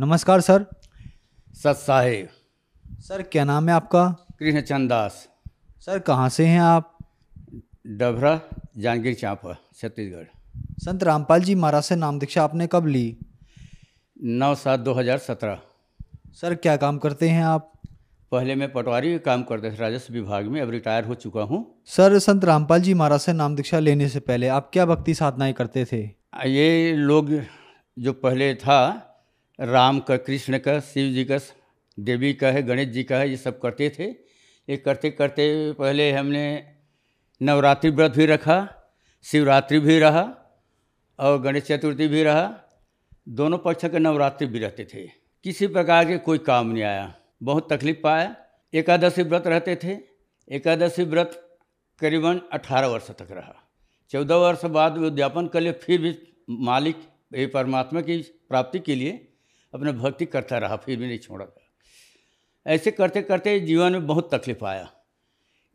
नमस्कार सर सत साहेब सर क्या नाम है आपका कृष्णचंद दास सर कहाँ से हैं आप डभरा जहांगीर चांपा छत्तीसगढ़ संत रामपाल जी महाराज से नाम दीक्षा आपने कब ली नौ सात दो हज़ार सत्रह सर क्या काम करते हैं आप पहले मैं पटवारी काम करते थे राजस्व विभाग में अब रिटायर हो चुका हूँ सर संत रामपाल जी महाराज से नाम दीक्षा लेने से पहले आप क्या भक्ति साधनाएं करते थे ये लोग जो पहले था राम का कृष्ण का शिव जी का देवी का है गणेश जी का है ये सब करते थे ये करते करते पहले हमने नवरात्रि व्रत भी रखा शिवरात्रि भी रहा और गणेश चतुर्थी भी रहा दोनों पक्ष के नवरात्रि भी रहते थे किसी प्रकार के कोई काम नहीं आया बहुत तकलीफ पाया एकादशी व्रत रहते थे एकादशी व्रत करीबन 18 वर्ष तक रहा चौदह वर्ष बाद उद्यापन कर लिए फिर भी मालिक परमात्मा की प्राप्ति के लिए अपना भक्ति करता रहा फिर भी नहीं छोड़ा ऐसे करते करते जीवन में बहुत तकलीफ आया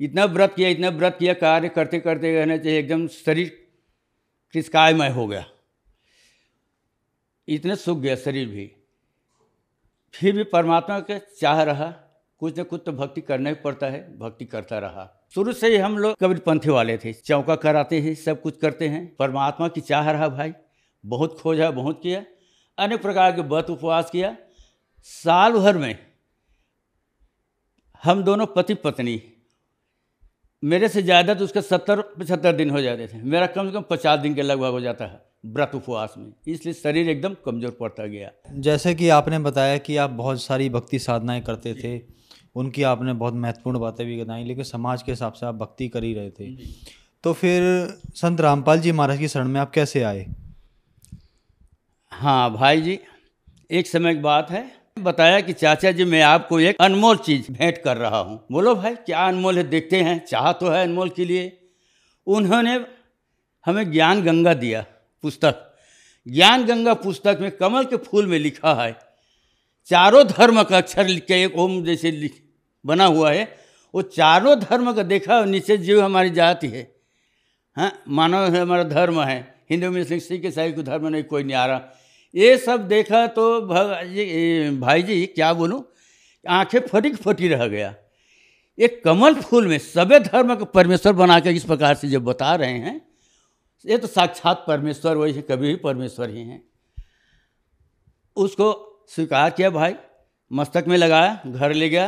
इतना व्रत किया इतना व्रत किया कार्य करते करते कहना चाहिए एकदम शरीर किसकायमय हो गया इतना सूख गया शरीर भी फिर भी परमात्मा के चाह रहा कुछ न कुछ तो भक्ति करना ही पड़ता है भक्ति करता रहा शुरू से ही हम लोग कबीर पंथी वाले थे चौका कराते हैं सब कुछ करते हैं परमात्मा की चाह रहा भाई बहुत खोजा बहुत किया अनेक प्रकार के व्रत उपवास किया साल भर में हम दोनों पति पत्नी मेरे से ज़्यादा तो उसका सत्तर पचहत्तर दिन हो जाते थे मेरा कम से कम पचास दिन के लगभग हो जाता है व्रत उपवास में इसलिए शरीर एकदम कमज़ोर पड़ता गया जैसे कि आपने बताया कि आप बहुत सारी भक्ति साधनाएं करते थे उनकी आपने बहुत महत्वपूर्ण बातें भी बताई लेकिन समाज के हिसाब से आप भक्ति कर ही रहे थे तो फिर संत रामपाल जी महाराज की शरण में आप कैसे आए हाँ भाई जी एक समय की बात है बताया कि चाचा जी मैं आपको एक अनमोल चीज़ भेंट कर रहा हूँ बोलो भाई क्या अनमोल है देखते हैं चाह तो है अनमोल के लिए उन्होंने हमें ज्ञान गंगा दिया पुस्तक ज्ञान गंगा पुस्तक में कमल के फूल में लिखा है चारों धर्म का अक्षर लिख के एक ओम जैसे लिख बना हुआ है वो चारों धर्म का देखा नीचे जीव हमारी जाति है हाँ मानव है हमारा धर्म है हिंदू मुस्लिम सिख ईसाई को धर्म नहीं कोई नहीं आ रहा ये सब देखा तो भाई जी क्या बोलूँ आंखें फटी फटी रह गया ये कमल फूल में सभी धर्म को परमेश्वर बना के इस प्रकार से जो बता रहे हैं ये तो साक्षात परमेश्वर वही कभी भी परमेश्वर ही हैं उसको स्वीकार किया भाई मस्तक में लगाया घर ले गया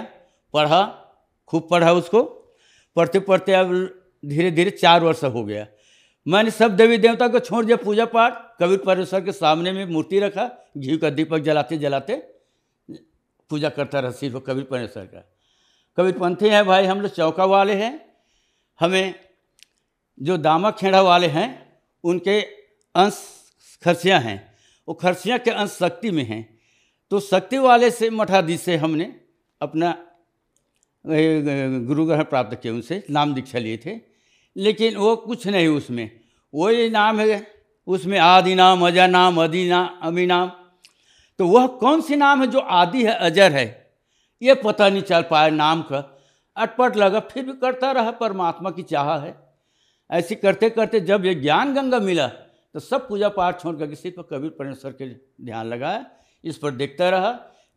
पढ़ा खूब पढ़ा उसको पढ़ते पढ़ते अब धीरे धीरे चार वर्ष हो गया मैंने सब देवी देवता को छोड़ दिया पूजा पाठ कबीर परमेश्वर के सामने में मूर्ति रखा घी का दीपक जलाते जलाते पूजा करता रहा सिर्फ कबीर परमेश्वर का कबीर पंथी हैं भाई हम लोग चौका वाले हैं हमें जो दामा खेड़ा वाले हैं उनके अंश खरसियाँ हैं वो खरसियाँ के अंश शक्ति में हैं तो शक्ति वाले से मठाधी से हमने अपना गुरु प्राप्त किए उनसे नाम दीक्षा लिए थे लेकिन वो कुछ नहीं उसमें वही नाम है उसमें आदि नाम अजय नाम अधि नाम अमी नाम तो वह कौन सी नाम है जो आदि है अजर है ये पता नहीं चल पाया नाम का अटपट लगा फिर भी करता रहा परमात्मा की चाह है ऐसे करते करते जब ये ज्ञान गंगा मिला तो सब पूजा पाठ छोड़ किसी पर कबीर परमेश्वर के ध्यान लगाया इस पर देखता रहा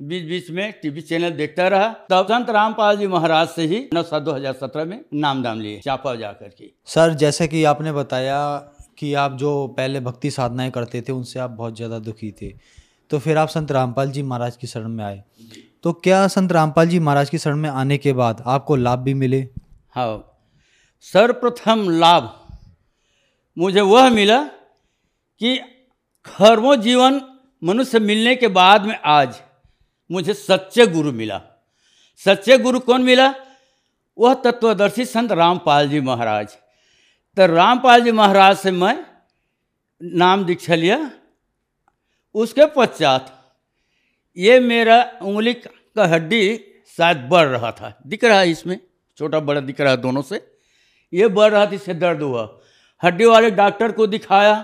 बीच बीच में टीवी चैनल देखता रहा तब संत रामपाल जी महाराज से ही नौ सात दो हजार सत्रह में नाम दाम लिए चापा जा करके सर जैसे कि आपने बताया कि आप जो पहले भक्ति साधनाएं करते थे उनसे आप बहुत ज़्यादा दुखी थे तो फिर आप संत रामपाल जी महाराज की शरण में आए तो क्या संत रामपाल जी महाराज की शरण में आने के बाद आपको लाभ भी मिले हाँ सर्वप्रथम लाभ मुझे वह मिला कि खर्मो जीवन मनुष्य मिलने के बाद में आज मुझे सच्चे गुरु मिला सच्चे गुरु कौन मिला वह तत्वदर्शी संत रामपाल जी महाराज तो रामपाल जी महाराज से मैं नाम दीक्षा लिया उसके पश्चात ये मेरा उंगली का हड्डी शायद बढ़ रहा था दिख रहा है इसमें छोटा बड़ा दिख रहा है दोनों से ये बढ़ रहा था इससे दर्द हुआ हड्डी वाले डॉक्टर को दिखाया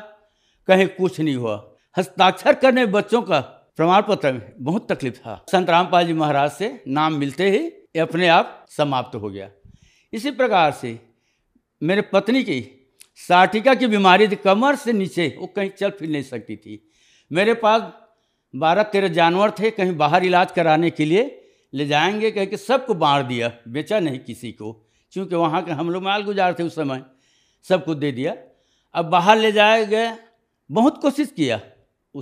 कहीं कुछ नहीं हुआ हस्ताक्षर करने बच्चों का प्रमाण पत्र में बहुत तकलीफ था संत रामपाल जी महाराज से नाम मिलते ही ये अपने आप समाप्त हो गया इसी प्रकार से मेरे पत्नी की साठिका की बीमारी थी कमर से नीचे वो कहीं चल फिर नहीं सकती थी मेरे पास बारह तेरह जानवर थे कहीं बाहर इलाज कराने के लिए ले जाएंगे कह के सबको बाँट दिया बेचा नहीं किसी को क्योंकि वहाँ के हम लोग माल गुजार थे उस समय सबको दे दिया अब बाहर ले जाए गए बहुत कोशिश किया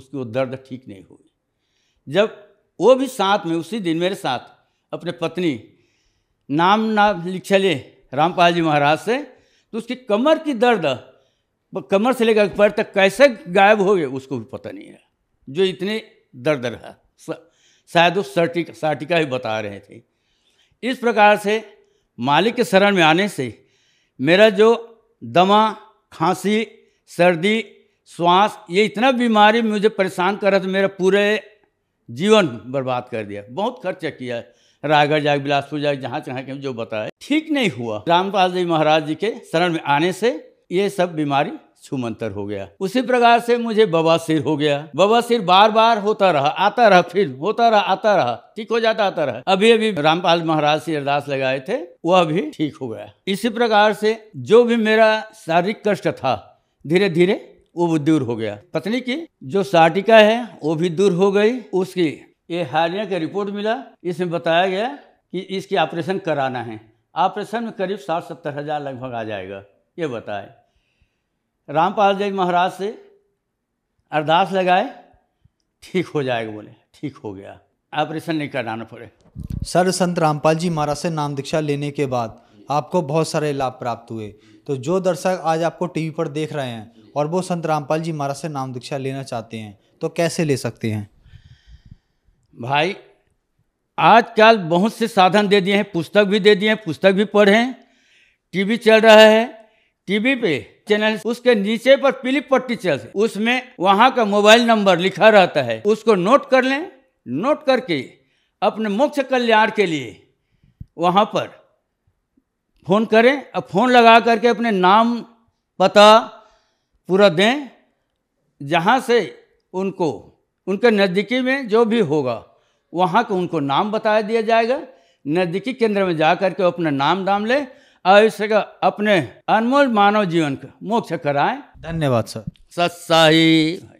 उसको दर्द ठीक नहीं हुई जब वो भी साथ में उसी दिन मेरे साथ अपने पत्नी नाम नाम चले रामपाल जी महाराज से तो उसकी कमर की दर्द कमर से लेकर पैर तक कैसे गायब हो गए उसको भी पता नहीं है जो इतने दर्द रहा शायद सर्टिक सर्टिका साटिका ही बता रहे थे इस प्रकार से मालिक के शरण में आने से मेरा जो दमा खांसी सर्दी श्वास ये इतना बीमारी मुझे परेशान कर रहा था मेरा पूरे जीवन बर्बाद कर दिया बहुत खर्चा किया रायगढ़ जाए बिलासपुर जाए जहाँ जहाँ के जो बताए ठीक नहीं हुआ रामपाल जी महाराज जी के शरण में आने से ये सब बीमारी छुमंतर हो गया उसी प्रकार से मुझे सिर हो गया सिर बार बार होता रहा आता रहा फिर होता रहा आता रहा ठीक हो जाता आता रहा अभी अभी रामपाल महाराज से अरदास लगाए थे वह भी ठीक हो गया इसी प्रकार से जो भी मेरा शारीरिक कष्ट था धीरे धीरे वो दूर हो गया पत्नी की जो साटिका है वो भी दूर हो गई उसकी ये हारिया का रिपोर्ट मिला इसमें बताया गया कि इसकी ऑपरेशन कराना है ऑपरेशन में करीब साठ सत्तर हज़ार लगभग आ जाएगा ये बताए रामपाल जी महाराज से अरदास लगाए ठीक हो जाएगा बोले ठीक हो गया ऑपरेशन नहीं कराना पड़े सर संत रामपाल जी महाराज से नाम दीक्षा लेने के बाद आपको बहुत सारे लाभ प्राप्त हुए तो जो दर्शक आज आपको टीवी पर देख रहे हैं और वो संत रामपाल जी महाराज से नाम दीक्षा लेना चाहते हैं तो कैसे ले सकते हैं भाई आजकल बहुत से साधन दे दिए हैं पुस्तक भी दे दिए हैं पुस्तक भी पढ़ें टीवी चल रहा है टीवी पे चैनल उसके नीचे पर पीली पट्टी चल उसमें वहाँ का मोबाइल नंबर लिखा रहता है उसको नोट कर लें नोट करके अपने मोक्ष कल्याण के लिए वहाँ पर फ़ोन करें अब फ़ोन लगा करके अपने नाम पता पूरा दें जहाँ से उनको उनके नज़दीकी में जो भी होगा वहाँ का उनको नाम बता दिया जाएगा नज़दीकी केंद्र में जा करके अपना नाम दाम ले और इस अपने अनमोल मानव जीवन का मोक्ष कराएं धन्यवाद सर सत्साही